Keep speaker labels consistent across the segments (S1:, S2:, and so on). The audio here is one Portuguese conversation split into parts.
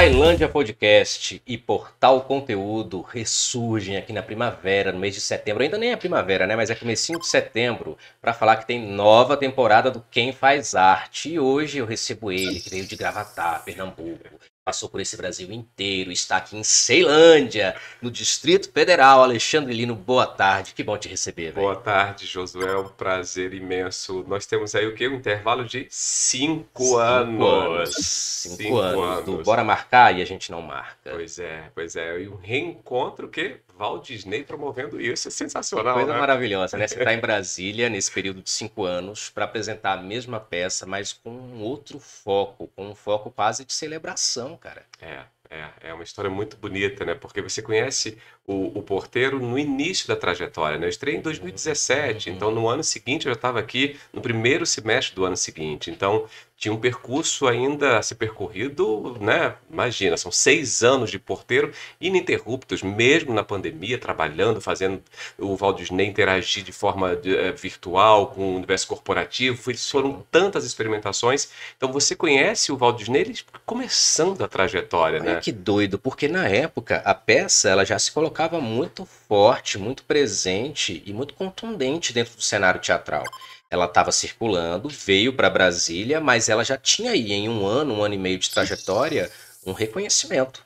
S1: Tailândia Podcast e Portal Conteúdo ressurgem aqui na primavera, no mês de setembro. Ainda nem é primavera, né? Mas é comecinho de setembro, para falar que tem nova temporada do Quem Faz Arte. E hoje eu recebo ele, que veio de Gravatá, Pernambuco passou por esse Brasil inteiro, está aqui em Ceilândia, no Distrito Federal. Alexandre Lino, boa tarde, que bom te receber. Véio. Boa
S2: tarde, Josué, um prazer imenso. Nós temos aí o que? Um intervalo de cinco, cinco anos. Cinco, cinco anos, anos, Bora Marcar e a gente não marca. Pois é, pois é, e um reencontro que Walt Disney promovendo isso é sensacional. Coisa né? maravilhosa, né? Você está em
S1: Brasília nesse período de cinco anos para apresentar a mesma peça, mas com um
S2: outro foco, com um foco quase de celebração, cara. É, é, é uma história muito bonita, né? Porque você conhece o, o Porteiro no início da trajetória. Né? Eu estreiei em 2017, uhum. então no ano seguinte eu já estava aqui, no primeiro semestre do ano seguinte. Então tinha um percurso ainda a ser percorrido, né? Imagina, são seis anos de porteiro ininterruptos, mesmo na pandemia, trabalhando, fazendo o Valdisney interagir de forma eh, virtual com o universo corporativo. Foram tantas experimentações. Então você conhece o Valdisney ele começando a trajetória, né? Olha Que
S1: doido, porque na época a peça ela já se colocava colocava muito forte, muito presente e muito contundente dentro do cenário teatral. Ela estava circulando, veio para Brasília, mas ela já
S2: tinha aí em um ano, um ano e meio de trajetória, um reconhecimento.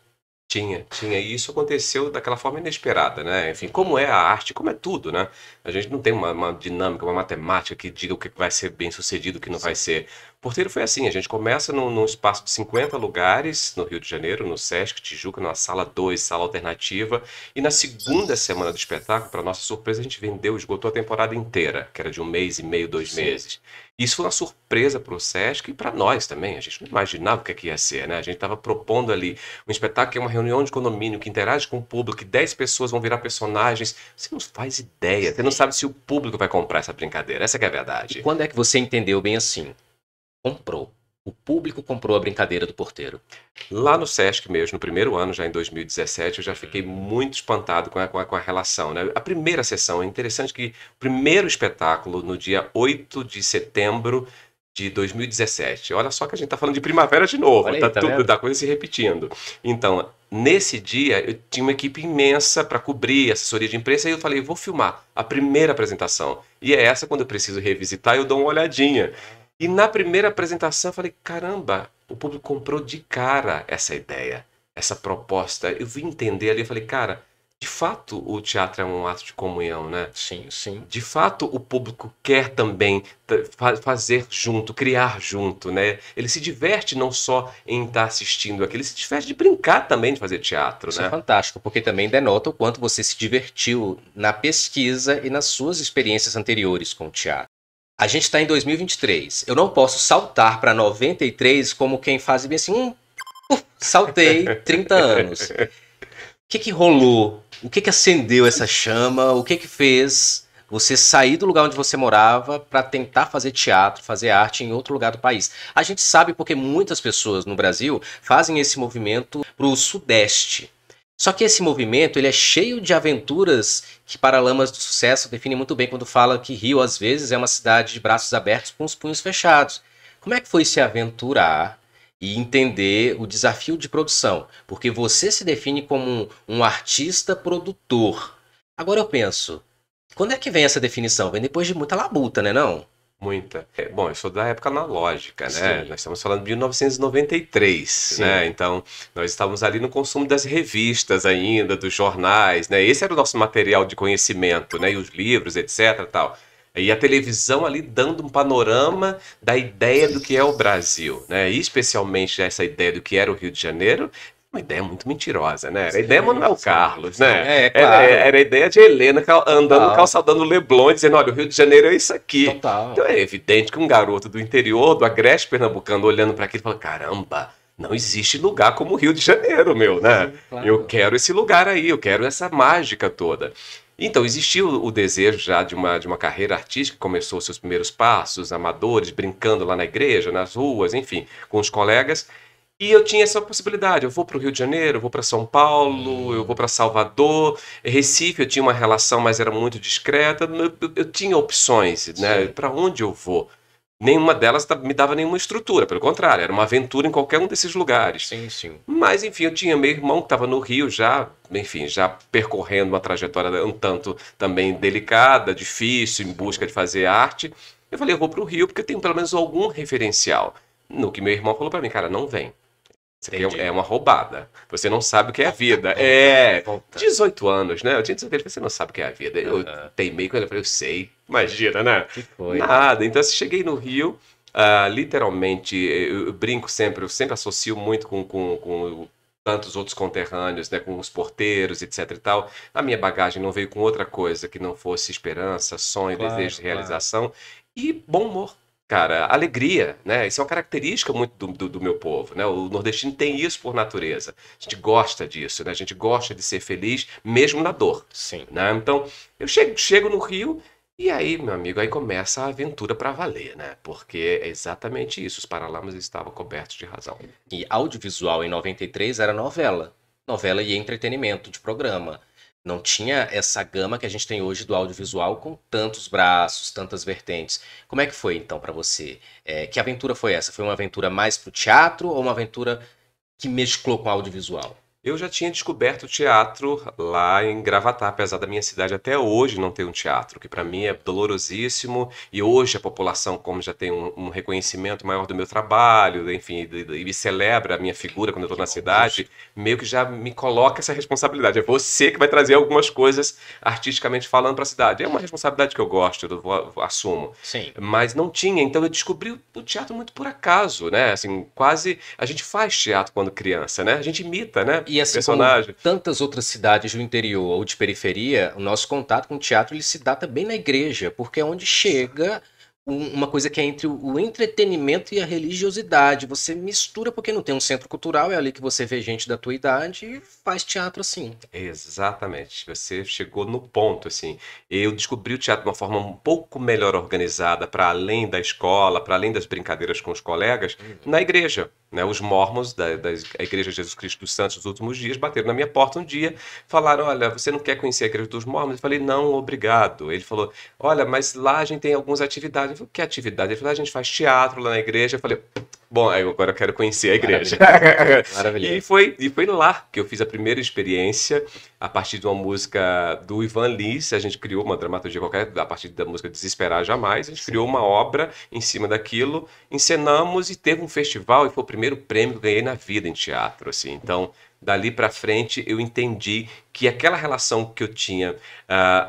S2: Tinha, tinha. E isso aconteceu daquela forma inesperada, né? Enfim, como é a arte, como é tudo, né? A gente não tem uma, uma dinâmica, uma matemática que diga o que vai ser bem sucedido, o que não Sim. vai ser. Porteiro foi assim, a gente começa num, num, espaço de 50 lugares no Rio de Janeiro, no Sesc Tijuca, numa sala 2, sala alternativa, e na segunda semana do espetáculo, para nossa surpresa, a gente vendeu, esgotou a temporada inteira, que era de um mês e meio, dois Sim. meses. Isso foi uma surpresa para o SESC e para nós também. A gente não imaginava o que, é que ia ser, né? A gente estava propondo ali um espetáculo que é uma reunião de condomínio que interage com o público, que 10 pessoas vão virar personagens. Você não faz ideia, Sim. você não sabe se o público vai comprar essa brincadeira. Essa é a verdade. E quando é que você entendeu bem assim? Comprou o público comprou a brincadeira do porteiro. Lá no Sesc mesmo, no primeiro ano, já em 2017, eu já fiquei hum. muito espantado com a, com a, com a relação. Né? A primeira sessão, é interessante que o primeiro espetáculo, no dia 8 de setembro de 2017. Olha só que a gente está falando de primavera de novo, tá aí, tá, tá tudo, da coisa se repetindo. Então, nesse dia, eu tinha uma equipe imensa para cobrir assessoria de imprensa e eu falei, vou filmar a primeira apresentação. E é essa quando eu preciso revisitar, eu dou uma olhadinha. E na primeira apresentação eu falei: caramba, o público comprou de cara essa ideia, essa proposta. Eu vim entender ali, eu falei: cara, de fato o teatro é um ato de comunhão, né? Sim, sim. De fato o público quer também fazer junto, criar junto, né? Ele se diverte não só em estar assistindo aquilo, ele se diverte de brincar também de fazer teatro, Isso é né? é fantástico, porque também denota o quanto você se divertiu na pesquisa e nas suas
S1: experiências anteriores com o teatro a gente está em 2023. Eu não posso saltar para 93 como quem faz bem assim, hum, uf, saltei 30 anos. O que, que rolou? O que, que acendeu essa chama? O que, que fez você sair do lugar onde você morava para tentar fazer teatro, fazer arte em outro lugar do país? A gente sabe porque muitas pessoas no Brasil fazem esse movimento para o Sudeste. Só que esse movimento ele é cheio de aventuras que Paralamas do Sucesso define muito bem quando fala que Rio, às vezes, é uma cidade de braços abertos com os punhos fechados. Como é que foi se aventurar e entender o desafio de produção? Porque você se define como um, um artista produtor. Agora eu penso, quando é que vem essa definição?
S2: Vem depois de muita labuta, né não? Muita. É, bom, eu sou da época analógica, né? Sim. Nós estamos falando de 1993, Sim. né? Então, nós estávamos ali no consumo das revistas ainda, dos jornais, né? Esse era o nosso material de conhecimento, né? E os livros, etc, tal. E a televisão ali dando um panorama da ideia do que é o Brasil, né? E especialmente essa ideia do que era o Rio de Janeiro uma ideia muito mentirosa, né? Era a ideia Manuel Carlos, né? É, claro. era, era, a ideia de Helena andando no calçadão Leblon, dizendo, olha, o Rio de Janeiro é isso aqui. Total. Então é evidente que um garoto do interior, do agreste pernambucano, olhando para aquilo fala caramba, não existe lugar como o Rio de Janeiro, meu, né? Sim, claro. Eu quero esse lugar aí, eu quero essa mágica toda. Então, existiu o desejo já de uma, de uma carreira artística, começou seus primeiros passos, amadores, brincando lá na igreja, nas ruas, enfim, com os colegas. E eu tinha essa possibilidade. Eu vou para o Rio de Janeiro, eu vou para São Paulo, eu vou para Salvador, Recife. Eu tinha uma relação, mas era muito discreta. Eu, eu tinha opções, né? Para onde eu vou? Nenhuma delas me dava nenhuma estrutura, pelo contrário, era uma aventura em qualquer um desses lugares. Sim, sim. Mas, enfim, eu tinha meu irmão que estava no Rio já, enfim, já percorrendo uma trajetória um tanto também delicada, difícil, em busca de fazer arte. Eu falei, eu vou para o Rio porque eu tenho pelo menos algum referencial. No que meu irmão falou para mim, cara, não vem. Entendi. é uma roubada. Você não sabe o que é a vida. é. 18 anos, né? Eu tinha 18 anos, você não sabe o que é a vida. Eu uhum. teimei com ele, eu falei, eu sei. Imagina, né? Que foi? Nada. Então, assim, cheguei no Rio, uh, literalmente, eu, eu, brinco sempre, eu sempre associo muito com, com, com tantos outros conterrâneos, né, com os porteiros, etc e tal, a minha bagagem não veio com outra coisa que não fosse esperança, sonho, claro, desejo de claro. realização e bom humor cara, alegria, né? Isso é uma característica muito do, do, do, meu povo, né? O nordestino tem isso por natureza. A gente gosta disso, né? A gente gosta de ser feliz, mesmo na dor. Sim. Né? Então, eu chego, chego no Rio e aí, meu amigo, aí começa a aventura para valer, né? Porque é exatamente isso. Os Paralamas estavam cobertos de razão. E audiovisual em 93 era novela. Novela e
S1: entretenimento de programa. Não tinha essa gama que a gente tem hoje do audiovisual com tantos braços, tantas vertentes. Como é que foi então para você? É, que aventura foi essa? Foi uma aventura
S2: mais para o teatro ou uma aventura que mesclou com audiovisual? Eu já tinha descoberto teatro lá em Gravatá, apesar da minha cidade até hoje não ter um teatro, que para mim é dolorosíssimo. E hoje a população, como já tem um, um reconhecimento maior do meu trabalho, enfim, e, me celebra a minha figura quando eu estou na cidade, meio que já me coloca essa responsabilidade. É você que vai trazer algumas coisas artisticamente falando para a cidade. É uma responsabilidade que eu gosto, eu assumo. Sim. Mas não tinha, então eu descobri o teatro muito por acaso, né? Assim, quase a gente faz teatro quando criança, né? A gente imita, né? e assim personagem.
S1: tantas outras cidades do interior ou de periferia, o nosso contato com o teatro ele se dá também na igreja, porque é onde chega uma coisa que é entre o entretenimento e a religiosidade. Você mistura porque não tem um centro cultural, é ali que você vê gente da tua idade e faz teatro
S2: assim. Exatamente. Você chegou no ponto assim. Eu descobri o teatro de uma forma um pouco melhor organizada, para além da escola, para além das brincadeiras com os colegas, uhum. na igreja. Né, os mormons da, da Igreja de Jesus Cristo dos Santos dos Últimos Dias bateram na minha porta um dia, falaram: Olha, você não quer conhecer a Igreja dos Mormons? Eu falei: Não, obrigado. Ele falou: Olha, mas lá a gente tem algumas atividades. Eu falei: Que é atividade? Ele falou: A gente faz teatro lá na igreja. Eu falei: Bom, agora eu quero conhecer a igreja. Maravilhoso. E, foi, e foi lá que eu fiz a primeira experiência a partir de uma música do Ivan Lins. A gente criou uma dramaturgia qualquer, a partir da música Desesperar Jamais. A gente Sim. criou uma obra em cima daquilo, encenamos e teve um festival e foi o primeiro primeiro prêmio que ganhei na vida em teatro, assim. Então, dali para frente eu entendi que aquela relação que eu tinha uh,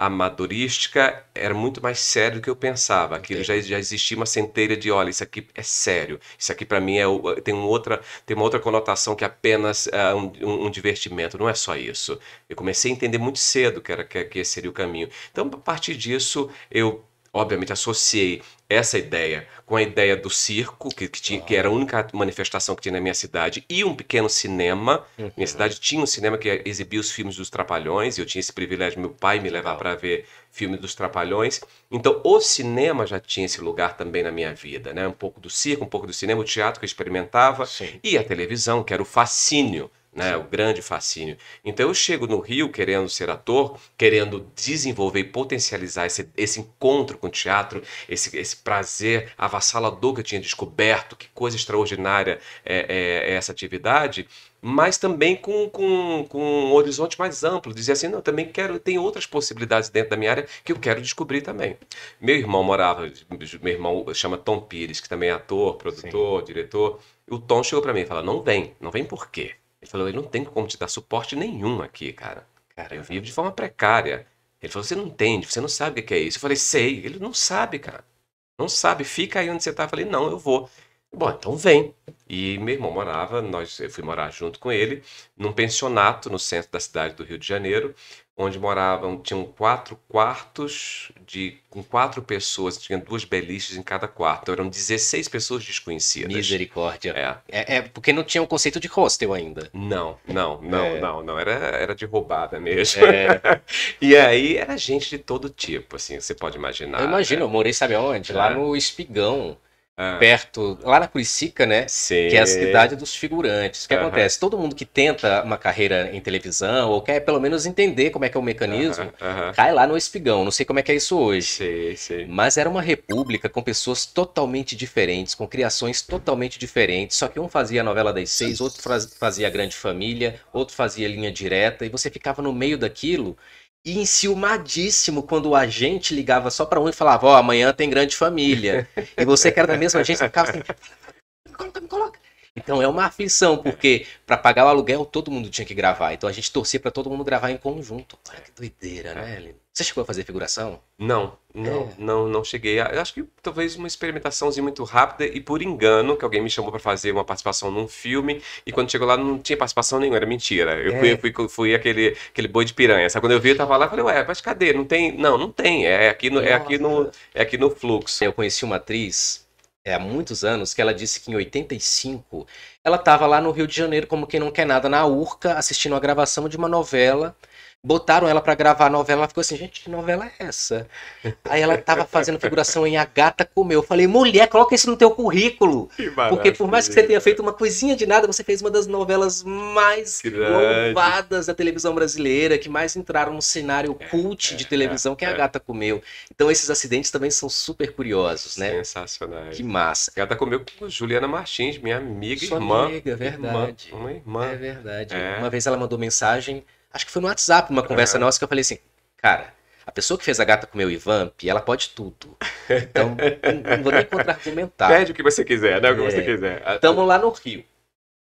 S2: amadorística era muito mais sério do que eu pensava. Aquilo já, já existia uma centelha de, olha, isso aqui é sério. Isso aqui para mim é, tem, outra, tem uma outra conotação que é apenas uh, um, um, divertimento. Não é só isso. Eu comecei a entender muito cedo que, era, que, que esse seria o caminho. Então, a partir disso, eu obviamente associei essa ideia com a ideia do circo, que, que, tinha, que era a única manifestação que tinha na minha cidade, e um pequeno cinema. Uhum. Minha cidade tinha um cinema que exibia os filmes dos Trapalhões, e eu tinha esse privilégio, meu pai me levar para ver filme dos Trapalhões. Então, o cinema já tinha esse lugar também na minha vida, né? Um pouco do circo, um pouco do cinema, o teatro que eu experimentava, Sim. e a televisão, que era o fascínio né, o grande fascínio. Então eu chego no Rio querendo ser ator, querendo desenvolver e potencializar esse, esse encontro com o teatro, esse, esse prazer avassalador que eu tinha descoberto, que coisa extraordinária é, é, é essa atividade, mas também com, com, com um horizonte mais amplo, dizer assim, não, eu também quero, tem outras possibilidades dentro da minha área que eu quero descobrir também. Meu irmão morava, meu irmão chama Tom Pires, que também é ator, produtor, Sim. diretor, o Tom chegou para mim e falou, não vem, não vem por quê? Ele falou, ele não tem como te dar suporte nenhum aqui, cara. Cara, eu vivo de forma precária. Ele falou, você não entende, você não sabe o que é isso. Eu falei, sei. Ele não sabe, cara. Não sabe, fica aí onde você tá. Eu falei, não, eu vou. Bom, então vem. E meu irmão morava, nós, eu fui morar junto com ele, num pensionato no centro da cidade do Rio de Janeiro, onde moravam, tinham quatro quartos de com quatro pessoas, tinha duas beliches em cada quarto. Então eram 16 pessoas desconhecidas. Misericórdia. É. É, é porque não tinha o conceito de hostel ainda. Não, não, não, é. não, não. Era, era de roubada mesmo. É. e aí era gente de todo tipo, assim, você pode imaginar. Eu imagino, né? eu morei, sabe onde? Lá é. no Espigão. Ah. perto, lá na Curicica, né?
S1: Sim. Que é a cidade dos figurantes. O que acontece? Todo mundo que tenta uma carreira em televisão ou quer pelo menos entender como é que é o mecanismo, cai lá no espigão. Não sei como é que é isso hoje. Sim, sim. Mas era uma república com pessoas totalmente diferentes, com criações totalmente diferentes. Só que um fazia a novela das seis, outro fazia a grande família, outro fazia linha direta, e você ficava no meio daquilo e enciumadíssimo quando o agente ligava só para um e falava: Ó, oh, amanhã tem grande família. e você que era da mesma agência ficava assim: me coloca, me coloca. Então é uma aflição, porque para pagar o aluguel todo mundo tinha que gravar. Então a gente torcia para todo mundo gravar em conjunto. Olha que doideira, né, Helena? Você chegou a fazer figuração?
S2: Não, não, é. não, não cheguei. eu acho que talvez uma experimentaçãozinha muito rápida e por engano, que alguém me chamou para fazer uma participação num filme e quando chegou lá não tinha participação nenhuma, era mentira. Eu é. fui, fui, fui, aquele, aquele boi de piranha. Sabe? Quando eu vi, eu tava lá e falei, ué, mas cadê? Não tem. Não, não tem. É aqui no, é aqui no, é aqui no fluxo. Eu conheci uma atriz é, há muitos anos que ela disse que em
S1: 85 ela estava lá no Rio de Janeiro, como quem não quer nada, na Urca, assistindo a gravação de uma novela botaram ela para gravar a novela, ela ficou assim, gente, que novela é essa? Aí ela tava fazendo figuração em A Gata Comeu. Eu falei, mulher, coloca isso no teu currículo. Porque por mais que você tenha feito uma coisinha de nada, você fez uma das novelas mais Grande. louvadas da televisão brasileira, que mais entraram no cenário é. cult de televisão, que é A é. Gata Comeu. Então esses acidentes
S2: também são super curiosos, né? Sensacionais. Que massa. A Gata Comeu com Juliana Martins, minha amiga, e irmã. amiga, é
S1: verdade. Irmã, uma irmã. É verdade. É. Uma vez ela mandou mensagem Acho que foi no WhatsApp uma conversa uhum. nossa que eu falei assim, cara, a pessoa que fez a gata com o meu Ivamp, ela pode tudo.
S2: Então, não, não vou nem contra-argumentar. Pede o que você quiser, né? O que é, você quiser. Ah, Tamo ah. lá no Rio.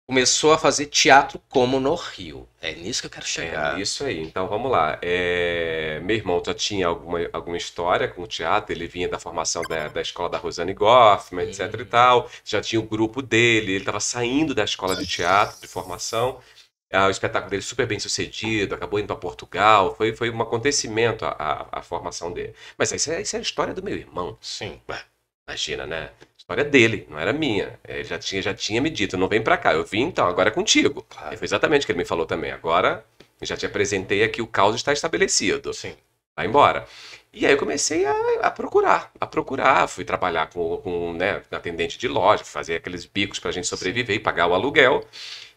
S2: Começou a fazer teatro como no Rio. É nisso que eu quero chegar. É, isso aí. Então, vamos lá. É... Meu irmão já tinha alguma, alguma história com o teatro. Ele vinha da formação da, da escola da Rosane Goffman, etc e uhum. tal. Já tinha o grupo dele. Ele estava saindo da escola de teatro, de formação. Ah, o espetáculo dele super bem sucedido, acabou indo para Portugal, foi, foi um acontecimento a, a, a formação dele. Mas isso é, isso é a história do meu irmão. Sim. Imagina, né? história dele, não era minha. Ele já tinha, já tinha me dito, não vem para cá. Eu vim então, agora é contigo. Claro. E foi exatamente o que ele me falou também. Agora, já te apresentei aqui, o caos está estabelecido. Sim. Vai embora. E aí eu comecei a, a, procurar, a procurar. Fui trabalhar com, com né, atendente de loja, fazer aqueles bicos para a gente sobreviver Sim. e pagar o aluguel.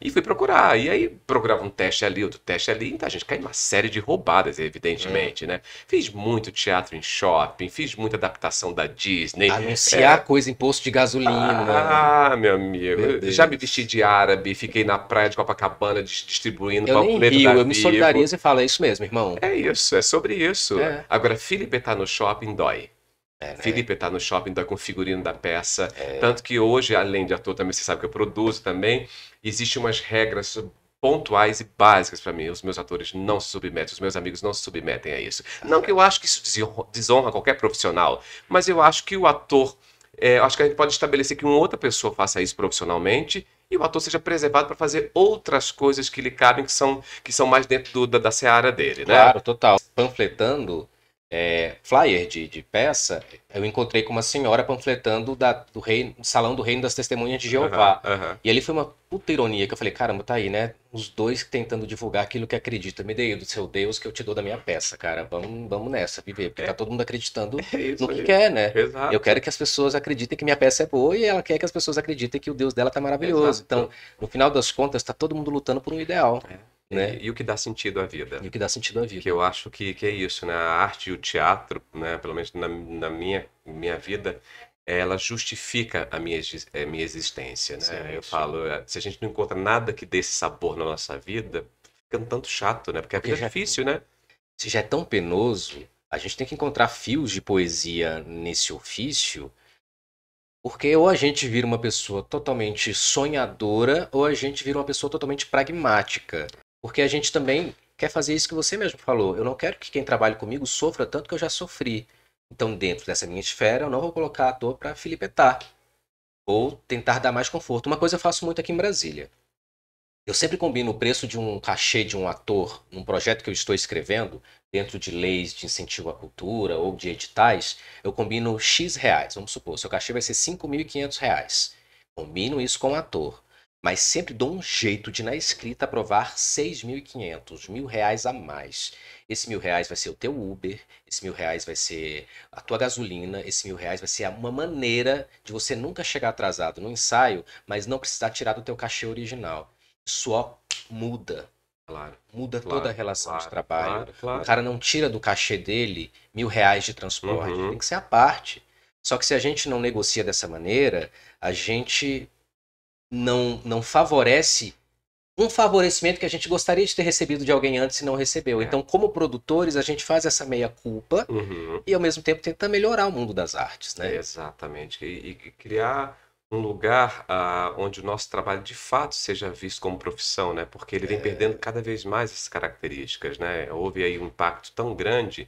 S2: E fui procurar. E aí procurava um teste ali, outro teste ali. Então a gente caiu uma série de roubadas, evidentemente, é. né? Fiz muito teatro em shopping, fiz muita adaptação da Disney. Anunciar é...
S1: coisa em posto de gasolina.
S2: Ah, meu amigo. Meu já me vesti de árabe, fiquei na praia de Copacabana distribuindo eu panfleto nem rio, Eu me solidarizo e falo, é isso mesmo, irmão. É isso, é sobre isso. É. Agora, Felipe tá no shopping, dói. É, né? Felipe está no shopping, está com o figurino da peça. É. Tanto que hoje, além de ator, também você sabe que eu produzo também, existem umas regras pontuais e básicas para mim. Os meus atores não se submetem, os meus amigos não se submetem a isso. Não que eu acho que isso desonra qualquer profissional, mas eu acho que o ator. É, acho que a gente pode estabelecer que uma outra pessoa faça isso profissionalmente e o ator seja preservado para fazer outras coisas que lhe cabem, que são, que são mais dentro do, da, da seara dele, né? Claro,
S1: total. Panfletando é, flyer de, de, peça, eu encontrei com uma senhora panfletando da, do Salão do Reino das Testemunhas de Jeová. Uhum, uhum. E ali foi uma puta ironia que eu falei, caramba, tá aí, né? Os dois tentando divulgar aquilo que acredita. Me dê do seu Deus que eu te dou da minha peça, cara. Vamos, vamos nessa, viver. Porque tá é. tá todo mundo acreditando é no que quer, né? Exato. Eu quero que as pessoas acreditem que minha peça é boa e ela quer que as pessoas acreditem que o Deus dela tá maravilhoso. Exato. Então, no final das contas, tá todo mundo lutando por um ideal. É.
S2: Né? E, e, o que dá sentido à vida. E o que dá sentido à vida. Que eu acho que, que é isso, né? A arte e o teatro, né? pelo menos na, na minha, minha vida, ela justifica a minha, a eh, minha existência, né? Sim, eu falo, eh, se a gente não encontra nada que dê esse sabor na nossa vida, fica um tanto chato, né? Porque a vida é já, é difícil, né? Se já é tão penoso, a gente tem que encontrar fios de poesia
S1: nesse ofício, porque ou a gente vira uma pessoa totalmente sonhadora, ou a gente vira uma pessoa totalmente pragmática. Porque a gente também quer fazer isso que você mesmo falou. Eu não quero que quem trabalha comigo sofra tanto que eu já sofri. Então, dentro dessa minha esfera, eu não vou colocar a dor para filipetar ou tentar dar mais conforto. Uma coisa eu faço muito aqui em Brasília. Eu sempre combino o preço de um cachê de um ator num projeto que eu estou escrevendo, dentro de leis de incentivo à cultura ou de editais, eu combino X reais. Vamos supor, seu cachê vai ser 5.500 reais. Combino isso com o ator mas sempre dou um jeito de na escrita aprovar 6.500, mil reais a mais. Esse mil reais vai ser o teu Uber, esse mil reais vai ser a tua gasolina, esse mil reais vai ser uma maneira de você nunca chegar atrasado no ensaio, mas não precisar tirar do teu cachê original. Isso ó, muda. Claro, muda claro, toda a relação claro, de trabalho. Claro, o cara não tira do cachê dele mil reais de transporte. Uhum. Tem que ser a parte. Só que se a gente não negocia dessa maneira, a gente não, não favorece um favorecimento que a gente gostaria de ter recebido de alguém antes e não recebeu. É. Então, como produtores, a gente faz essa meia-culpa uhum. e, ao mesmo tempo, tenta melhorar o mundo das artes,
S2: né? Exatamente. E, e criar um lugar ah, onde o nosso trabalho, de fato, seja visto como profissão, né? Porque ele vem é. perdendo cada vez mais essas características, né? Houve aí um impacto tão grande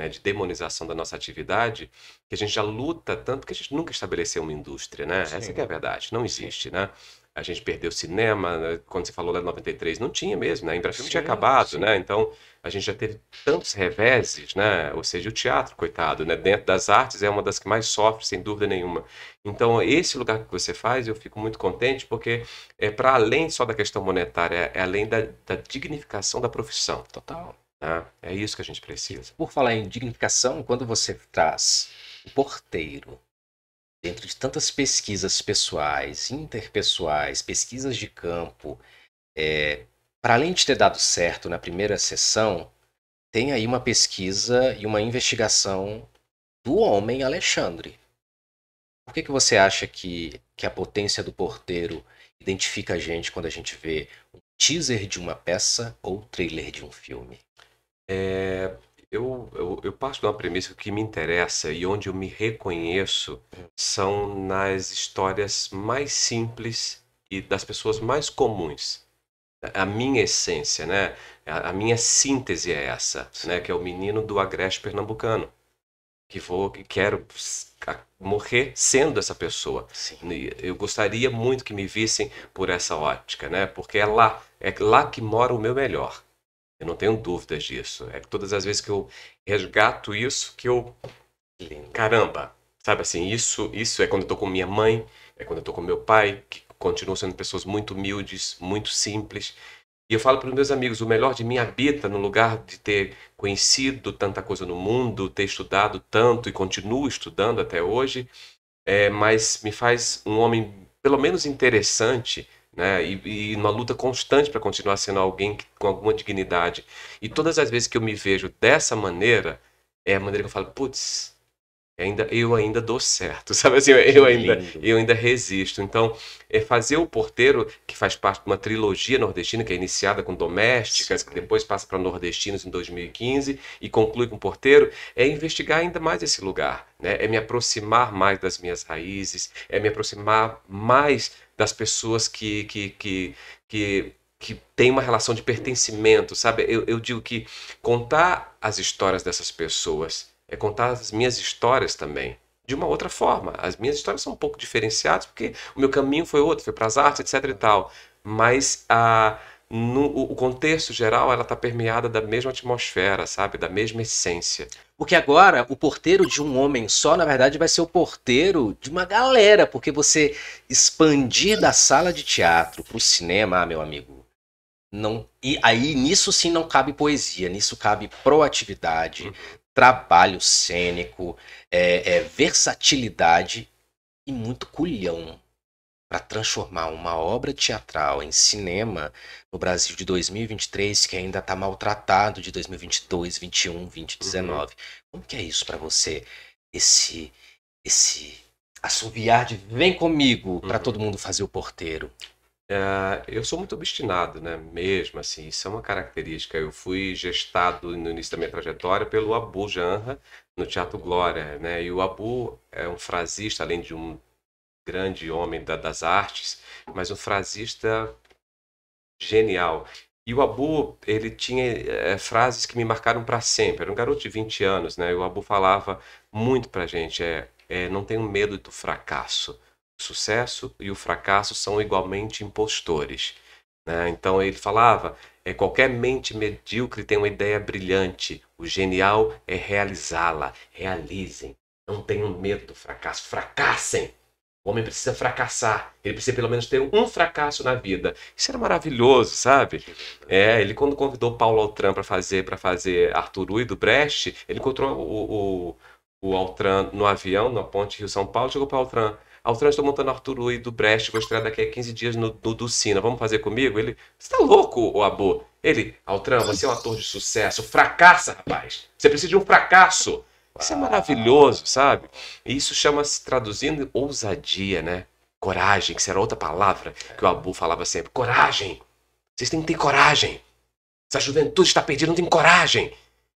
S2: né, de demonização da nossa atividade, que a gente já luta tanto que a gente nunca estabeleceu uma indústria, né? Sim. Essa é a verdade, não existe, né? A gente perdeu o cinema, né? quando você falou lá em 93, não tinha mesmo, né? A Embrafilme assim tinha acabado, sim. né? Então, a gente já teve tantos reveses, né? Ou seja, o teatro, coitado, né? Dentro das artes é uma das que mais sofre, sem dúvida nenhuma. Então, esse lugar que você faz, eu fico muito contente, porque é para além só da questão monetária, é além da, da dignificação da profissão. Total. Né? É isso que a gente precisa.
S1: Por falar em dignificação, quando você traz o porteiro dentro de tantas pesquisas pessoais, interpessoais, pesquisas de campo, é, para além de ter dado certo na primeira sessão, tem aí uma pesquisa e uma investigação do homem Alexandre. Por que, que você acha que, que a potência do porteiro identifica a gente quando a gente vê um teaser de uma peça ou trailer de um
S2: filme? É, eu, eu, eu parto de uma premissa que me interessa e onde eu me reconheço são nas histórias mais simples e das pessoas mais comuns. A minha essência, né? A, a minha síntese é essa, né? Que é o menino do agreste pernambucano. Que vou, que quero morrer sendo essa pessoa. Sim. Eu gostaria muito que me vissem por essa ótica, né? Porque é lá, é lá que mora o meu melhor. Eu não tenho dúvidas disso. É todas as vezes que eu resgato isso que eu. Caramba! Sabe assim, isso, isso é quando eu tô com minha mãe, é quando eu tô com meu pai, que continuam sendo pessoas muito humildes, muito simples. E eu falo para os meus amigos, o melhor de mim habita no lugar de ter conhecido tanta coisa no mundo, ter estudado tanto e continuo estudando até hoje, é, mas me faz um homem pelo menos interessante né? E, e uma luta constante para continuar sendo alguém que, com alguma dignidade. E todas as vezes que eu me vejo dessa maneira, é a maneira que eu falo, putz, ainda eu ainda dou certo, sabe assim, eu ainda eu ainda resisto. Então, é fazer o porteiro que faz parte de uma trilogia nordestina que é iniciada com domésticas, Sim. que depois passa para nordestinos em 2015 e conclui com porteiro, é investigar ainda mais esse lugar, né? É me aproximar mais das minhas raízes, é me aproximar mais das pessoas que que, que, que que tem uma relação de pertencimento, sabe? Eu, eu digo que contar as histórias dessas pessoas é contar as minhas histórias também de uma outra forma. As minhas histórias são um pouco diferenciadas porque o meu caminho foi outro, foi para as artes, etc e tal. Mas a no, o contexto geral ela está permeada da mesma atmosfera, sabe, da mesma essência. Porque agora o porteiro de um
S1: homem só, na verdade, vai ser o porteiro de uma galera, porque você expandir da sala de teatro para o cinema, ah, meu amigo, não. E aí nisso sim não cabe poesia, nisso cabe proatividade, uhum trabalho cênico, é, é, versatilidade e muito culhão para transformar uma obra teatral em cinema no Brasil de 2023, que ainda está maltratado de 2022, 21, 2019. Uhum. Como que é isso para você? Esse
S2: esse assobiar de vem comigo uhum. para todo mundo fazer o porteiro. Uh, eu sou muito obstinado, né? Mesmo assim, isso é uma característica. Eu fui gestado no início da minha trajetória pelo Abu Janra no Teatro Glória, né? E o Abu é um frasista, além de um grande homem da, das artes, mas um frasista genial. E o Abu, ele tinha é, frases que me marcaram para sempre. Era um garoto de 20 anos, né? E o Abu falava muito pra gente, é, é não tenho medo do fracasso sucesso e o fracasso são igualmente impostores. Né? Então ele falava: é, qualquer mente medíocre tem uma ideia brilhante, o genial é realizá-la. Realizem, não tenham medo do fracasso, fracassem! O homem precisa fracassar, ele precisa pelo menos ter um fracasso na vida. Isso era maravilhoso, sabe? Né? É, ele quando convidou Paulo Altran para fazer para fazer Arthur Uy do Brecht, ele encontrou o, o, o Altran no avião, na ponte Rio São Paulo, chegou para o Altran. Altrans montando Montanarturu e do Brecht, vou estrear daqui a 15 dias no, no Ducina. Vamos fazer comigo? Ele, você tá louco, o Abu. Ele, Altran, você é um ator de sucesso. Fracassa, rapaz. Você precisa de um fracasso. Isso é ah. maravilhoso, sabe? E isso chama-se, traduzindo, ousadia, né? Coragem, que seria outra palavra que o Abu falava sempre. Coragem! Vocês têm que ter coragem. Essa juventude está perdida, não tem coragem.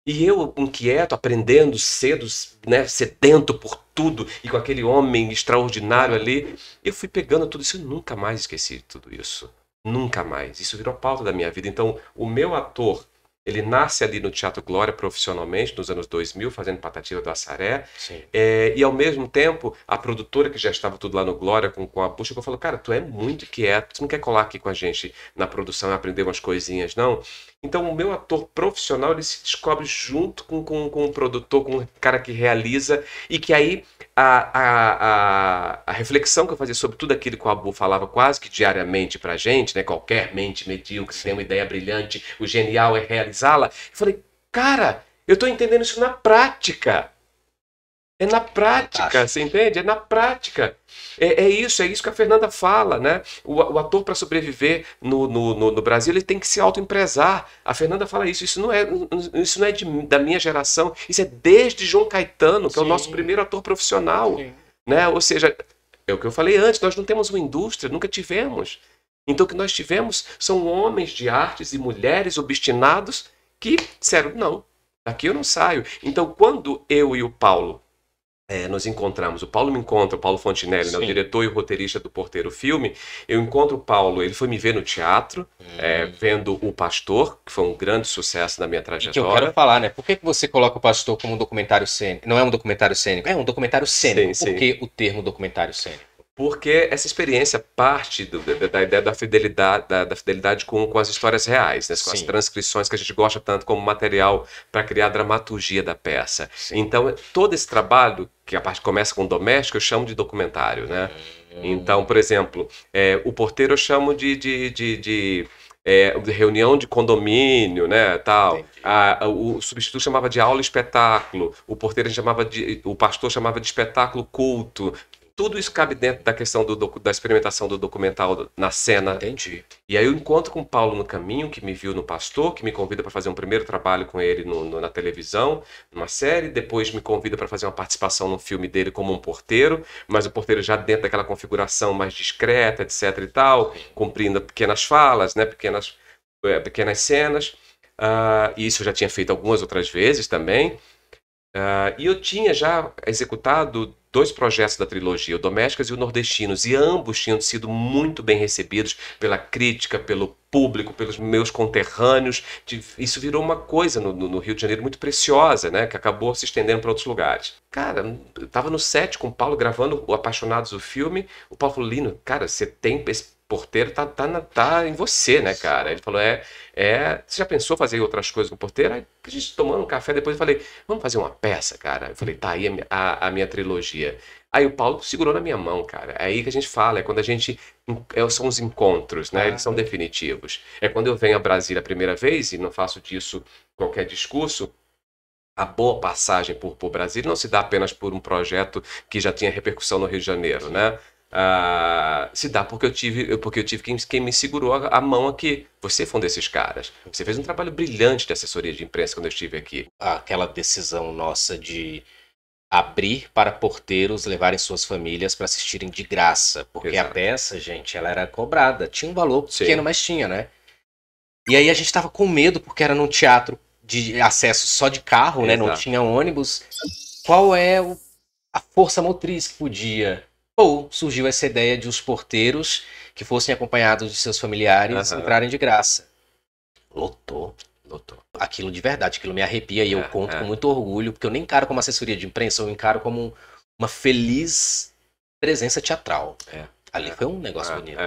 S2: E eu, inquieto, aprendendo cedo, né, sedento por tudo e com aquele homem extraordinário ali. Eu fui pegando tudo isso e nunca mais esqueci tudo isso. Nunca mais. Isso virou pauta da minha vida. Então, o meu ator, ele nasce ali no Teatro Glória profissionalmente, nos anos 2000, fazendo Patativa do Assaré. É, e ao mesmo tempo, a produtora que já estava tudo lá no Glória com, com a bucha, eu falou: Cara, tu é muito quieto, tu não quer colar aqui com a gente na produção e aprender umas coisinhas, não? Então, o meu ator profissional ele se descobre junto com, com, com o produtor, com o cara que realiza, e que aí a, a, a, reflexão que eu fazia sobre tudo aquilo que o Abu falava quase que diariamente pra gente, né? Qualquer mente medíocre tem uma ideia brilhante, o genial é realizá-la. Eu falei, cara, eu tô entendendo isso na prática. É na prática, você entende? É na prática. É, é, isso, é isso que a Fernanda fala, né? O, o ator, para sobreviver no, no, no, no, Brasil, ele tem que se autoempresar. A Fernanda fala isso. Isso não é, isso não é de, da minha geração, isso é desde João Caetano, que Sim. é o nosso primeiro ator profissional. Né? Ou seja, é o que eu falei antes, nós não temos uma indústria, nunca tivemos. Então o que nós tivemos são homens de artes e mulheres obstinados que disseram, não, daqui eu não saio. Então quando eu e o Paulo é, nós encontramos, o Paulo me encontra, o Paulo Fontinelli, né, o diretor e o roteirista do Porteiro Filme. Eu encontro o Paulo, ele foi me ver no teatro, é, hum. é, vendo O Pastor, que foi um grande sucesso na minha trajetória. E que eu quero
S1: falar, né? Por que, que você coloca o Pastor como um documentário cênico? Não é um documentário cênico, é um documentário cênico. Sim, Por sim. que o termo documentário cênico?
S2: porque essa experiência parte do, da, da, ideia da fidelidade, da, da, fidelidade com, com as histórias reais, né? com Sim. as transcrições que a gente gosta tanto como material para criar a dramaturgia da peça. Sim. Então, todo esse trabalho, que a parte começa com o doméstico, eu chamo de documentário. Né? Hum. Então, por exemplo, é, o porteiro eu chamo de, de, de, de é, reunião de condomínio, né, tal. A, a, o substituto chamava de aula espetáculo, o porteiro chamava de, o pastor chamava de espetáculo culto, tudo isso cabe dentro da questão do, da experimentação do documental na cena. Entendi. E aí eu encontro com o Paulo no caminho, que me viu no Pastor, que me convida para fazer um primeiro trabalho com ele no, no, na televisão, numa série, depois me convida para fazer uma participação no filme dele como um porteiro, mas o porteiro já dentro daquela configuração mais discreta, etc e tal, cumprindo pequenas falas, né, pequenas, é, pequenas cenas. Uh, isso eu já tinha feito algumas outras vezes também. Uh, e eu tinha já executado dois projetos da trilogia, o Domésticas e o Nordestinos, e ambos tinham sido muito bem recebidos pela crítica, pelo público, pelos meus conterrâneos. Isso virou uma coisa no, no Rio de Janeiro muito preciosa, né? Que acabou se estendendo para outros lugares. Cara, eu tava no set com o Paulo gravando o Apaixonados, o filme. O Paulo falou, Lino, cara, você tem esse porteiro tá, tá, tá em você, né, cara? Ele falou, é, é. Você já pensou fazer outras coisas com o porteiro? Aí a gente tomando um café depois eu falei, vamos fazer uma peça, cara. Eu falei, tá aí a, a, a minha trilogia. Aí o Paulo segurou na minha mão, cara. É aí que a gente fala, é quando a gente. É, são os encontros, né? Eles ah. são definitivos. É quando eu venho a Brasília a primeira vez, e não faço disso qualquer discurso, a boa passagem por, por Brasília não se dá apenas por um projeto que já tinha repercussão no Rio de Janeiro, né? Uh, se dá porque eu tive porque eu tive quem, quem me segurou a, a, mão aqui. Você foi um desses caras. Você fez um trabalho brilhante de assessoria de imprensa quando eu estive aqui. Aquela decisão nossa de abrir para
S1: porteiros levarem suas famílias para assistirem de graça, porque Exato. a peça, gente, ela era cobrada, tinha um valor pequeno, Sim. mas tinha, né? E aí a gente estava com medo porque era num teatro de acesso só de carro, Exato. né? Não tinha ônibus. Qual é o, a força motriz que podia ou surgiu essa ideia de os porteiros que fossem acompanhados de seus familiares uhum. entrarem de graça. Lotou, lotou. Aquilo de verdade, aquilo me arrepia e eu é, conto é. com muito orgulho, porque eu nem encaro como assessoria de imprensa, eu encaro como uma feliz presença teatral. É. Ali é. foi um negócio bonito.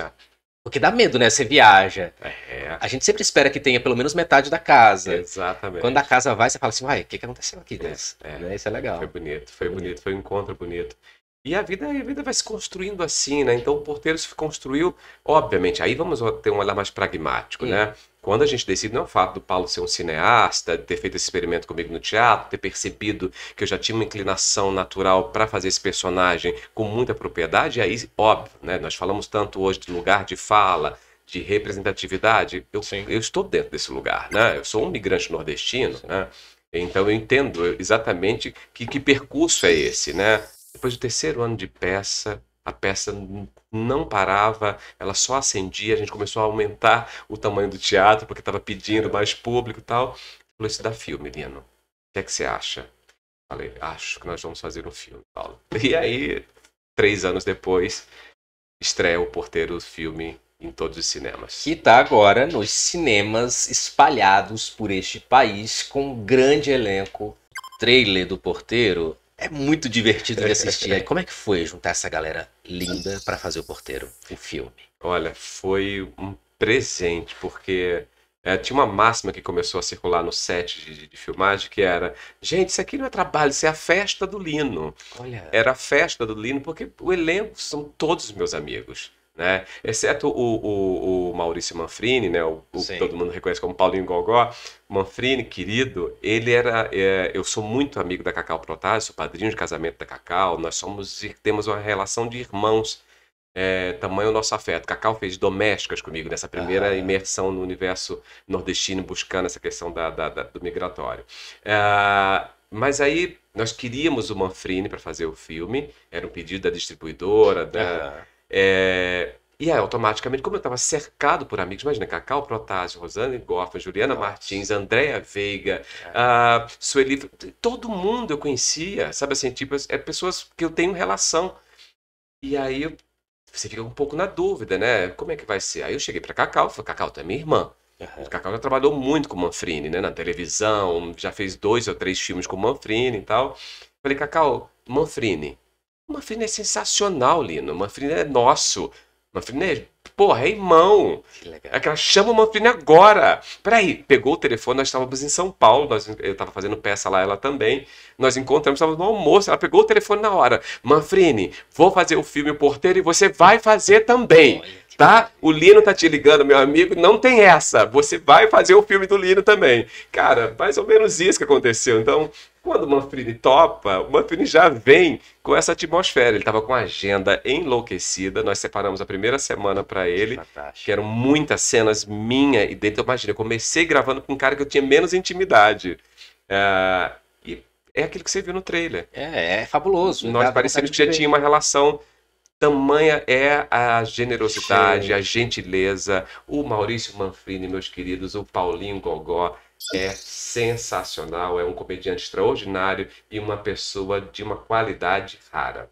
S1: Porque dá medo, né? Você viaja.
S2: É. A
S1: gente sempre espera que tenha pelo menos metade da casa. Exatamente. Quando a casa vai, você fala assim,
S2: uai, o que, que aconteceu aqui? É, é. Né? Isso é legal. Foi bonito, foi, foi bonito. bonito, foi um encontro bonito. E a vida, a vida vai se construindo assim, né? Então o porteiro se construiu, obviamente, aí vamos ter um olhar mais pragmático, Sim. né? Quando a gente decide, não é o fato do Paulo ser um cineasta, ter feito esse experimento comigo no teatro, ter percebido que eu já tinha uma inclinação natural para fazer esse personagem com muita propriedade, e aí, óbvio, né? Nós falamos tanto hoje de lugar de fala, de representatividade. Eu, eu estou dentro desse lugar, né? Eu sou um migrante nordestino, Sim. né? Então eu entendo exatamente que, que percurso é esse, né? Depois do terceiro ano de peça, a peça não parava, ela só acendia, a gente começou a aumentar o tamanho do teatro, porque estava pedindo mais público e tal. Falei isso dá filme, Lino. O que é que você acha? Falei, acho que nós vamos fazer um filme, Paulo. E aí, três anos depois, estreia o Porteiro filme em todos os cinemas. Que está agora nos cinemas espalhados por este país,
S1: com um grande elenco. trailer do Porteiro é muito divertido de assistir. Aí, como é que
S2: foi juntar essa galera linda para fazer o porteiro, o filme? Olha, foi um presente, porque é, tinha uma máxima que começou a circular no set de, de, filmagem que era: gente, isso aqui não é trabalho, isso é a festa do Lino. Olha. Era a festa do Lino, porque o elenco são todos meus amigos né? Exceto o, o, o Maurício Manfrini, né? O, o todo mundo reconhece como Paulinho Gogó. Manfrini, querido, ele era. É, eu sou muito amigo da Cacau Protásio, sou padrinho de casamento da Cacau. Nós somos, temos uma relação de irmãos. É, tamanho o nosso afeto. Cacau fez domésticas comigo nessa primeira ah. imersão no universo nordestino, buscando essa questão da, da, da do migratório. É, mas aí nós queríamos o Manfrini para fazer o filme, era um pedido da distribuidora, da. Ah é... E aí, automaticamente, como eu estava cercado por amigos, imagina, Cacau Protásio, Rosane Goffa Juliana Nossa. Martins, Andréa Veiga, é. Sueli, todo mundo eu conhecia, sabe assim, tipo, é pessoas que eu tenho relação. E aí você fica um pouco na dúvida, né? Como é que vai ser? Aí eu cheguei para Cacau, falei, Cacau, tu é minha irmã. Uhum. Cacau já trabalhou muito com Manfrini, né? Na televisão, já fez dois ou três filmes com Manfrini e tal. Falei, Cacau, Manfrini, o Manfrina é sensacional, Lino. O Manfrina é nosso. O Manfrina é, porra, é irmão. Que legal. ela chama o Manfrini agora. Peraí, pegou o telefone, nós estávamos em São Paulo, nós, eu estava fazendo peça lá, ela também. Nós encontramos, estávamos no almoço, ela pegou o telefone na hora. Manfrini, vou fazer o filme O Porteiro e você vai fazer também. Olha tá? O Lino tá te ligando, meu amigo, não tem essa. Você vai fazer o filme do Lino também. Cara, mais ou menos isso que aconteceu. Então, quando o Manfrini topa, o Manfrini já vem com essa atmosfera. Ele estava com a agenda enlouquecida. Nós separamos a primeira semana para ele, Fantástico. que eram muitas cenas minha e dele. Então, imagina, eu comecei gravando com um cara que eu tinha menos intimidade. É, e é aquilo que você viu no trailer. É, é fabuloso. Nós parecemos que já tinha uma relação Tamanha é a generosidade, a gentileza. O Maurício Manfrini, meus queridos, o Paulinho Gogó é sensacional, é um comediante extraordinário e uma pessoa de uma qualidade rara.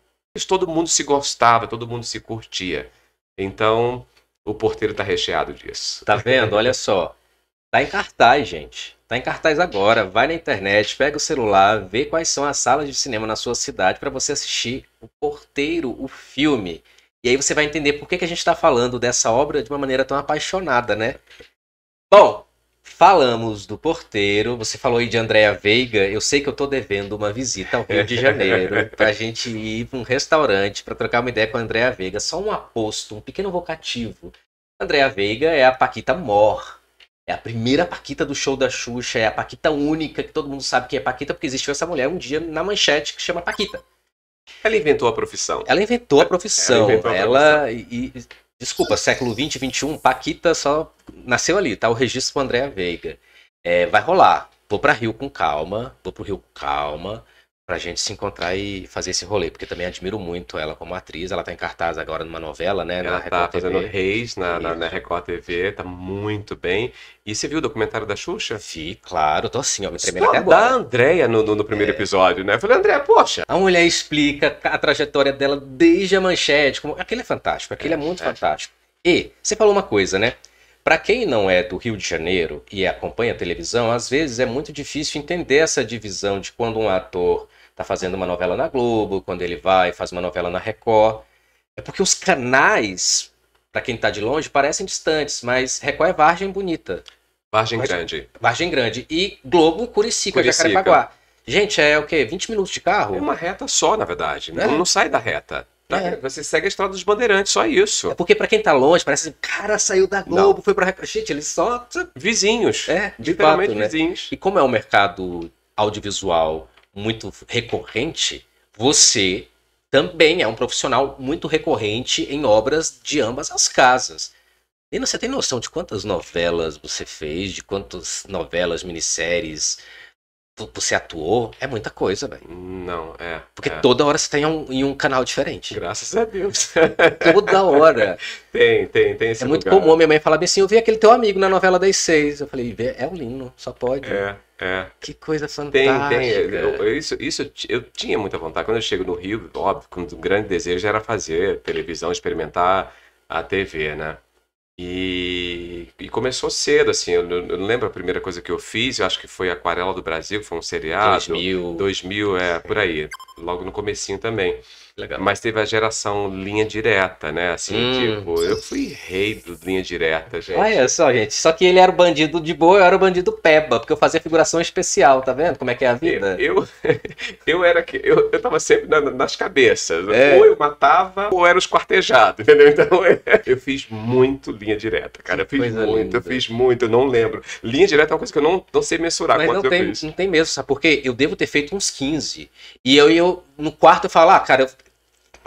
S2: Todo mundo se gostava, todo mundo se curtia. Então, o porteiro está recheado disso. Tá vendo? Olha só. Tá em cartaz, gente. Tá em cartaz
S1: agora. Vai na internet, pega o celular, vê quais são as salas de cinema na sua cidade para você assistir o Porteiro, o filme. E aí você vai entender por que, que a gente está falando dessa obra de uma maneira tão apaixonada, né? Bom, falamos do Porteiro. Você falou aí de Andréa Veiga. Eu sei que eu tô devendo uma visita ao Rio de Janeiro para a gente ir para um restaurante para trocar uma ideia com a Andréa Veiga. Só um aposto, um pequeno vocativo. Andréa Veiga é a Paquita Mor é a primeira Paquita do show da Xuxa, é a Paquita única, que todo mundo sabe que é Paquita, porque existiu essa mulher um dia na manchete que chama Paquita. Ela inventou a profissão. Ela inventou a profissão. Ela, a profissão. ela e, e, desculpa, século 20, 21, Paquita só nasceu ali, tá? O registro com Andréa Veiga. É, vai rolar. Vou para Rio com calma, vou pro Rio com calma pra gente se encontrar e fazer esse rolê, porque
S2: também admiro muito ela como atriz, ela tá em cartaz agora numa novela, né? Ela na tá Record fazendo TV. Reis na, na, na, Record TV, tá muito bem. E você viu o documentário da Xuxa? Vi, claro, tô assim, ó, me tremendo até agora. da Andréia no, no, no, primeiro é. episódio, né? Eu falei, Andréia, poxa! A mulher explica
S1: a trajetória dela desde a manchete, como... aquele é fantástico, aquele é, é muito é. fantástico. E, você falou uma coisa, né? Para quem não é do Rio de Janeiro e acompanha a televisão, às vezes é muito difícil entender essa divisão de quando um ator está fazendo uma novela na Globo, quando ele vai e faz uma novela na Record. É porque os canais, para quem está de longe, parecem distantes, mas Record é Vargem Bonita. Vargem, Grande. Vargem Grande. E Globo, Curicica, Curicica. Jacarepaguá. Gente, é o quê? 20 minutos de carro? É uma reta só, na verdade. Né? É. não sai da reta. Tá? É. Você segue a estrada dos bandeirantes, só isso. É porque para quem tá longe, parece assim, cara, saiu da Globo, Não. foi pra Gente, eles só. Vizinhos. É, de literalmente fato, né? vizinhos. E como é um mercado audiovisual muito recorrente, você também é um profissional muito recorrente em obras de ambas as casas. E você tem noção de quantas novelas você fez, de quantas novelas, minisséries você atuou, é muita coisa, velho. Não, é. Porque é. toda hora você tem um, em um canal diferente. Graças a Deus. toda hora.
S2: Tem, tem, tem esse É muito lugar. comum
S1: minha mãe falar assim, eu vi aquele teu amigo na novela das seis. Eu falei, é o Lino, só pode. É,
S2: é. Que coisa fantástica. Tem, tem. Eu, isso, isso eu tinha muita vontade. Quando eu chego no Rio, óbvio, um grande desejo era fazer televisão, experimentar a TV, né? E, e, começou cedo, assim. Eu, eu, não lembro a primeira coisa que eu fiz, eu acho que foi Aquarela do Brasil, foi um seriado. 2000. 2000, é, Sim. por aí logo no comecinho também. Legal. Mas teve a geração linha direta, né? Assim, hum. tipo, eu fui rei do linha direta, gente. Olha
S1: só, gente. Só que ele era o bandido de boa, eu era o bandido peba, porque eu fazia figuração especial, tá vendo como é que é a vida? É,
S2: eu eu, eu era que eu, eu tava sempre na, nas cabeças. Né? É. Ou eu matava, ou era os quartejados, entendeu? Então é, eu fiz muito linha direta, cara. Eu fiz muito, linda. eu fiz muito, eu não lembro. Linha direta é uma coisa que eu não, não sei mensurar Mas quanto não eu tem, fiz. Não tem mesmo, sabe? Porque eu devo ter feito uns 15. E eu, ia eu, no quarto, eu falo, ah, cara,
S1: eu,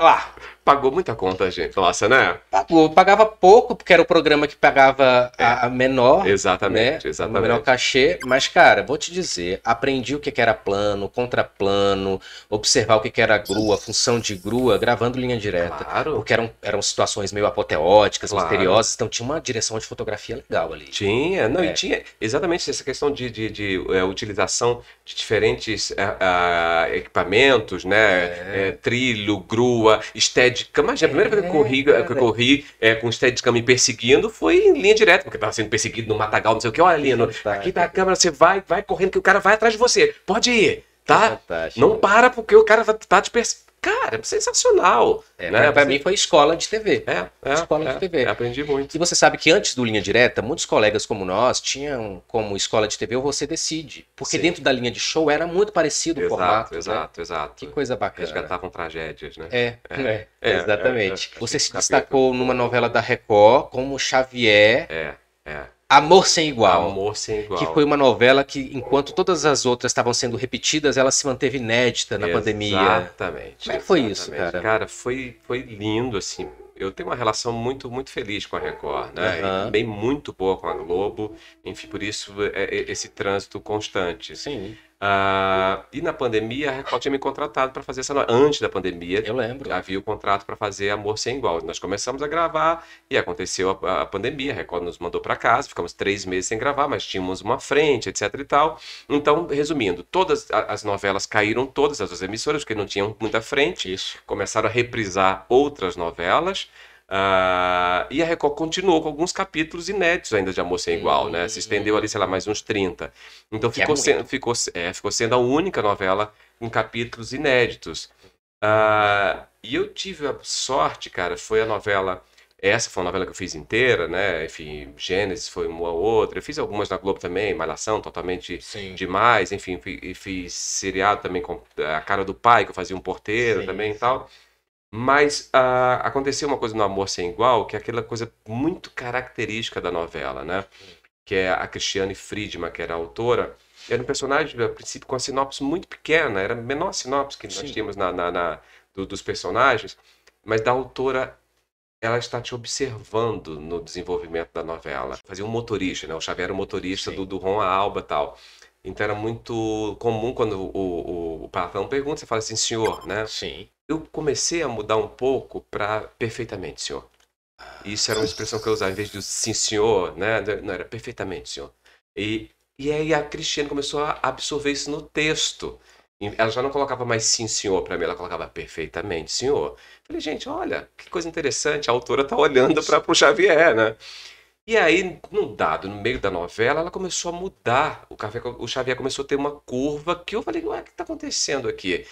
S1: lá, ah,
S2: pagou muita conta, gente. Nossa, né?
S1: Pagou. Pagava pouco, porque era o programa que pagava é. a, menor. Exatamente, né? exatamente. O menor cachê. Mas, cara, vou te dizer, aprendi o que, era plano, contraplano, observar o que, era grua, função de grua, gravando linha direta. Claro. Porque eram, eram situações meio apoteóticas, claro. misteriosas. Então tinha uma direção de fotografia legal
S2: ali. Tinha, não, é. e tinha exatamente essa questão de, de, de, de é, utilização de diferentes é, equipamentos, né? É. trilho, grua, estédio Steadicam, mas a é, primeira é, que eu corri, é, que eu é. corri é, com o Steadicam me perseguindo foi em linha direta, porque eu tava sendo perseguido no matagal, não sei o que. Olha, Lino, aqui tá a câmera, você vai, vai correndo que o cara vai atrás de você. Pode ir, tá? Fantástico. Não para porque o cara tá te perseguindo. Cara, é sensacional. É, né? Para mim foi escola de TV. É, é escola é, de TV. Aprendi muito. E você
S1: sabe que antes do Linha Direta, muitos colegas como nós tinham como escola de TV o Você Decide. Porque Sim. dentro da linha de show era muito parecido exato, o formato. Né? Exato,
S2: né? exato. Que coisa bacana. Resgatavam tragédias, né? É, é, é, é exatamente. É, você
S1: se destacou numa novela da Record como Xavier.
S2: É, é.
S1: Amor Sem Igual. Amor
S2: Sem Igual. Que foi uma
S1: novela que, enquanto todas as outras estavam sendo repetidas, ela se manteve inédita na exatamente, pandemia.
S2: Exatamente. Como é que foi isso, cara? Cara, foi, foi lindo, assim. Eu tenho uma relação muito, muito feliz com a Record, né? Uhum. E também muito boa com a Globo. Enfim, por isso é, é, esse trânsito constante. Sim. Ah, e na pandemia, a Record tinha me contratado para fazer essa novela. Antes da pandemia, eu lembro. Havia o contrato para fazer Amor Sem Igual. Nós começamos a gravar e aconteceu a, a pandemia. A Record nos mandou para casa, ficamos três meses sem gravar, mas tínhamos uma frente, etc e tal. Então, resumindo, todas as novelas caíram, todas as emissoras, porque não tinham muita frente. Isso. Começaram a reprisar outras novelas. Uh, e a Record continuou com alguns capítulos inéditos ainda de Amor Sem Igual, né? Se estendeu ali, sei lá, mais uns 30. Então é ficou, é sendo, ficou, é, ficou sendo a única novela com capítulos inéditos. Uh, e eu tive a sorte, cara, foi a novela. Essa foi uma novela que eu fiz inteira, né? Enfim, Gênesis foi uma outra. Eu fiz algumas na Globo também, Malhação, totalmente Sim. demais. Enfim, fiz, fiz seriado também com A Cara do Pai, que eu fazia um porteiro Sim. também e tal. Mas ah, aconteceu uma coisa no Amor Sem Igual, que é aquela coisa muito característica da novela, né? Que é a Cristiane Friedman, que era a autora. Era um personagem, a princípio, com a sinopse muito pequena, era a menor sinopse que Sim. nós tínhamos na, na, na do, dos personagens, mas da autora, ela está te observando no desenvolvimento da novela. Fazia um motorista, né? O Xavier era o motorista do, do Ron Alba tal. Então era muito comum quando o, o, o patrão pergunta, você fala assim, senhor, né? Sim eu comecei a mudar um pouco para perfeitamente, senhor. Ah, isso era uma expressão que eu usava, em vez de sim, senhor, né, né? Não, era perfeitamente, senhor. E, e aí a Cristiane começou a absorver isso no texto. Ela já não colocava mais sim, senhor para mim, ela colocava perfeitamente, senhor. Falei, gente, olha, que coisa interessante, a autora tá olhando para o Xavier, né? E aí, num dado, no meio da novela, ela começou a mudar. O, café, o Xavier começou a ter uma curva que eu falei, ué, o que está acontecendo aqui?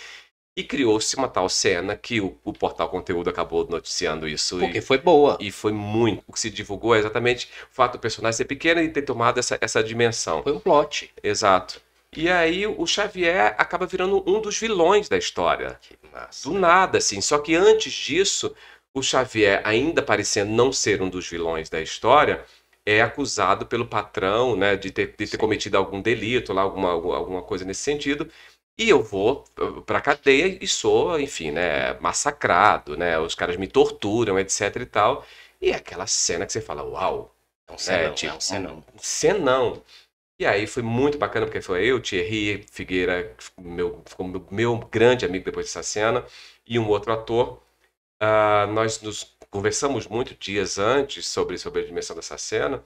S2: E criou-se uma tal cena que o, o, portal conteúdo acabou noticiando isso. Porque e, foi boa. E foi muito. O que se divulgou é exatamente o fato do personagem ser pequeno e ter tomado essa, essa dimensão. Foi um plot. Exato. E aí o Xavier acaba virando um dos vilões da história. Que massa. Do nada, assim. Só que antes disso, o Xavier, ainda parecendo não ser um dos vilões da história, é acusado pelo patrão né, de ter, de ter cometido algum delito, lá, alguma, alguma coisa nesse sentido. E eu vou pra cadeia e sou, enfim, né, massacrado, né? Os caras me torturam, etc e tal. E é aquela cena que você fala, uau. É um senão, é, tipo, é um senão. Tipo, senão. E aí foi muito bacana, porque foi eu, Thierry Figueira, meu, ficou meu, meu grande amigo depois dessa cena, e um outro ator. Uh, nós nos conversamos muito dias antes sobre, sobre a dimensão dessa cena.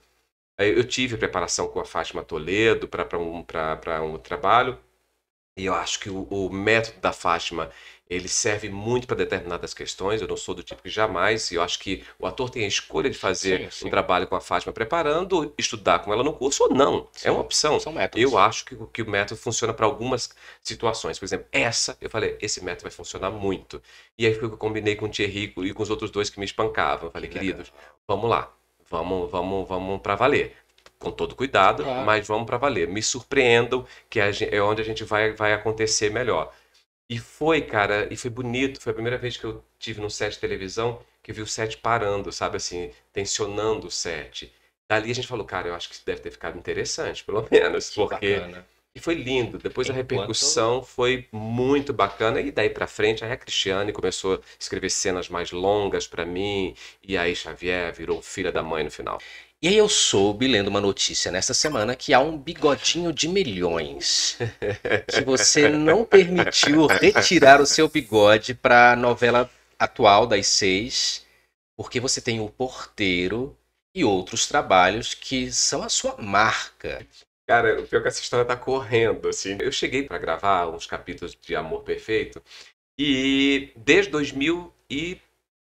S2: Eu tive preparação com a Fátima Toledo para um, um trabalho. E eu acho que o, o método da Fátima ele serve muito para determinadas questões. Eu não sou do tipo que jamais, e eu acho que o ator tem a escolha de fazer sim, sim. um trabalho com a Fátima preparando, estudar com ela no curso ou não. É sim, é uma opção. São métodos. Eu acho que, que o método funciona para algumas situações. Por exemplo, essa, eu falei, esse método vai funcionar muito. E aí que eu combinei com o Thierry e com os outros dois que me espancavam. Eu falei, que queridos, legal. vamos lá, vamos, vamos, vamos para valer com todo cuidado, é. mas vamos para valer. Me surpreendam, que é onde a gente vai, vai acontecer melhor. E foi, cara, e foi bonito. Foi a primeira vez que eu tive num set de televisão que vi o set parando, sabe assim, tensionando o set. Dali a gente falou, cara, eu acho que isso deve ter ficado interessante, pelo menos, que porque bacana. E foi lindo. Depois Enquanto... a repercussão foi muito bacana. E daí para frente, aí a Cristiane começou a escrever cenas mais longas para mim. E aí Xavier virou filha da mãe no final.
S1: E aí eu soube, lendo uma notícia nesta semana, que há um bigodinho de milhões.
S2: que você não permitiu retirar
S1: o seu bigode para a novela atual das seis, porque você tem o Porteiro e
S2: outros trabalhos que são a sua marca. Cara, o pior é que essa história tá correndo, assim. Eu cheguei para gravar uns capítulos de Amor Perfeito e desde 2000 e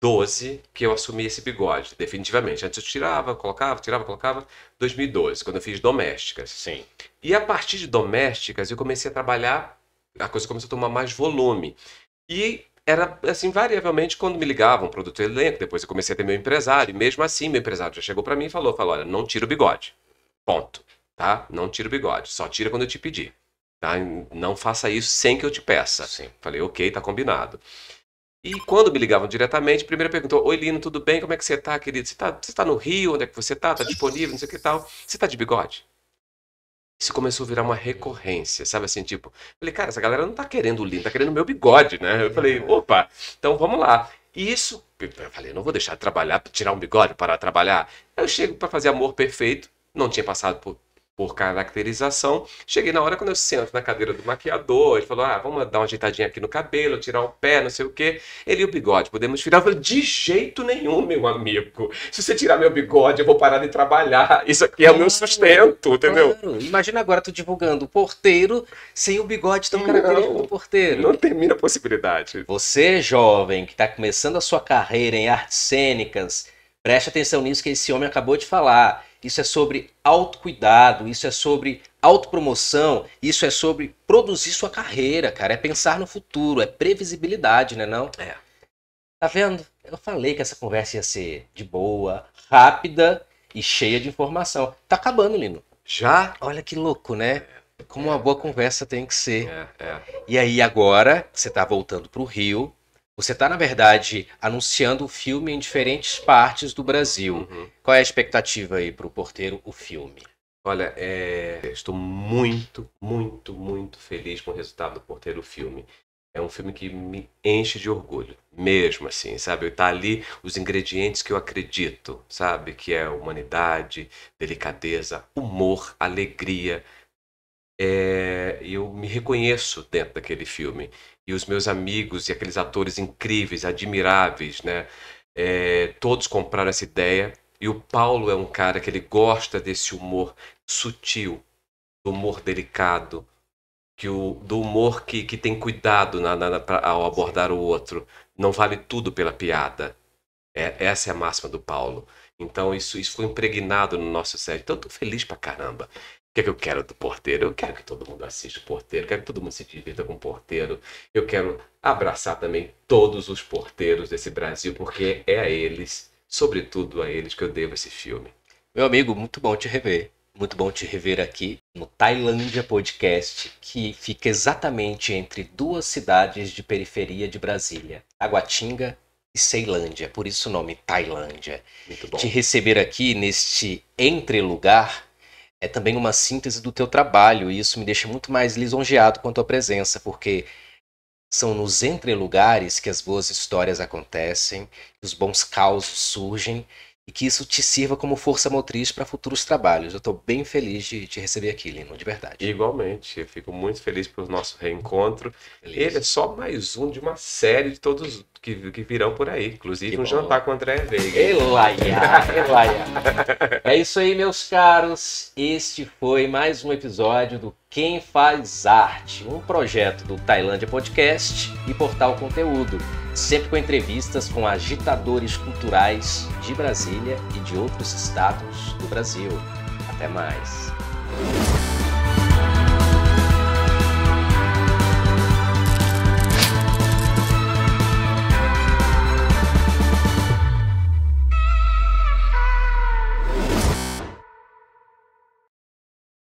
S2: 2012 que eu assumi esse bigode, definitivamente. Antes eu tirava, colocava, tirava, colocava. 2012, quando eu fiz domésticas. Sim. E a partir de domésticas eu comecei a trabalhar, a coisa começou a tomar mais volume. E era assim, variavelmente, quando me ligavam, produto elenco, depois eu comecei a ter meu empresário, e mesmo assim, meu empresário já chegou para mim e falou: falou, olha, não tira o bigode. Ponto. Tá? Não tira o bigode, só tira quando eu te pedir. Tá? Não faça isso sem que eu te peça. Sim. Falei, ok, tá combinado. E quando me ligavam diretamente, primeiro perguntou: Oi, Lino, tudo bem? Como é que você tá, querido? Você tá, você tá no Rio? Onde é que você tá? Tá disponível? Não sei o que tal. Você tá de bigode? Isso começou a virar uma recorrência, sabe assim? Tipo, falei, cara, essa galera não tá querendo o Lino, tá querendo meu bigode, né? Eu falei, opa, então vamos lá. E isso, eu falei, não vou deixar de trabalhar, tirar um bigode para trabalhar. Eu chego para fazer amor perfeito, não tinha passado por por caracterização. Cheguei na hora quando eu sento na cadeira do maquiador, ele falou: Ah, vamos dar uma ajeitadinha aqui no cabelo, tirar o pé, não sei o quê. Ele e o bigode, podemos tirar? Eu falei, de jeito nenhum, meu amigo. Se você tirar meu bigode, eu vou parar de trabalhar. Isso aqui é o meu sustento, entendeu?
S1: Imagina agora tu divulgando o porteiro sem o bigode tão característico não, do porteiro. Não termina a possibilidade. Você, jovem, que está começando a sua carreira em artes cênicas, preste atenção nisso que esse homem acabou de falar isso é sobre autocuidado, isso é sobre autopromoção, isso é sobre produzir sua carreira, cara. É pensar no futuro, é previsibilidade, né não? É. Tá vendo? Eu falei que essa conversa ia ser de boa, rápida e cheia de informação. Tá acabando, Lino. Já? Olha que louco, né? Como uma boa conversa tem que ser. É, é. E aí agora, você tá voltando pro Rio, você está, na verdade, anunciando o filme em diferentes partes do Brasil. Uhum. Qual é a expectativa
S2: aí para o porteiro, o filme? Olha, é... estou muito, muito, muito feliz com o resultado do porteiro, o filme. É um filme que me enche de orgulho, mesmo assim, sabe? Está ali os ingredientes que eu acredito, sabe? Que é humanidade, delicadeza, humor, alegria, é, eu me reconheço dentro daquele filme. E os meus amigos e aqueles atores incríveis, admiráveis, né? É, todos compraram essa ideia. E o Paulo é um cara que ele gosta desse humor sutil, do humor delicado, que o, do humor que, que tem cuidado na, na, pra, ao abordar o outro. Não vale tudo pela piada. É, essa é a máxima do Paulo. Então isso, isso foi impregnado no nosso set. Então eu tô feliz pra caramba. O que, é que eu quero do porteiro? Eu quero que todo mundo assista o porteiro, quero que todo mundo se divirta com o porteiro. Eu quero abraçar também todos os porteiros desse Brasil, porque é a eles, sobretudo a eles, que eu devo esse filme. Meu amigo, muito bom te rever. Muito bom te rever aqui no Tailândia Podcast,
S1: que fica exatamente entre duas cidades de periferia de Brasília, Aguatinga e Ceilândia, por isso o nome Tailândia. Muito bom. Te receber aqui neste entre lugar é também uma síntese do teu trabalho, e isso me deixa muito mais lisonjeado com a tua presença, porque são nos entrelugares que as boas histórias acontecem, os bons causos surgem, e que isso te sirva como força motriz para futuros trabalhos. Eu estou bem feliz de te receber aqui, Lino, de verdade.
S2: Igualmente, eu fico muito feliz pelo nosso reencontro. Feliz. Ele é só mais um de uma série de todos que, que virão por aí, inclusive que um bom. jantar com o André Veiga. Elaia, elaia.
S1: é isso aí, meus caros. Este foi mais um episódio do Quem Faz Arte, um projeto do Tailândia Podcast e Portal Conteúdo sempre com entrevistas com agitadores culturais de Brasília e de outros estados do Brasil. Até mais!